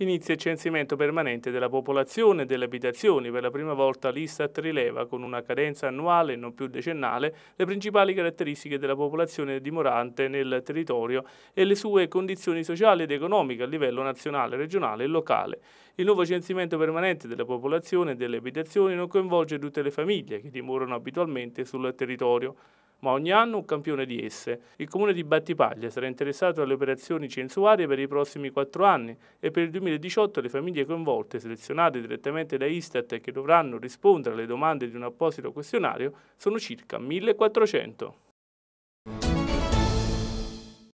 Inizia il censimento permanente della popolazione e delle abitazioni. Per la prima volta l'Istat rileva con una cadenza annuale e non più decennale le principali caratteristiche della popolazione dimorante nel territorio e le sue condizioni sociali ed economiche a livello nazionale, regionale e locale. Il nuovo censimento permanente della popolazione e delle abitazioni non coinvolge tutte le famiglie che dimorano abitualmente sul territorio ma ogni anno un campione di esse. Il comune di Battipaglia sarà interessato alle operazioni censuarie per i prossimi quattro anni e per il 2018 le famiglie coinvolte, selezionate direttamente da Istat e che dovranno rispondere alle domande di un apposito questionario, sono circa 1400.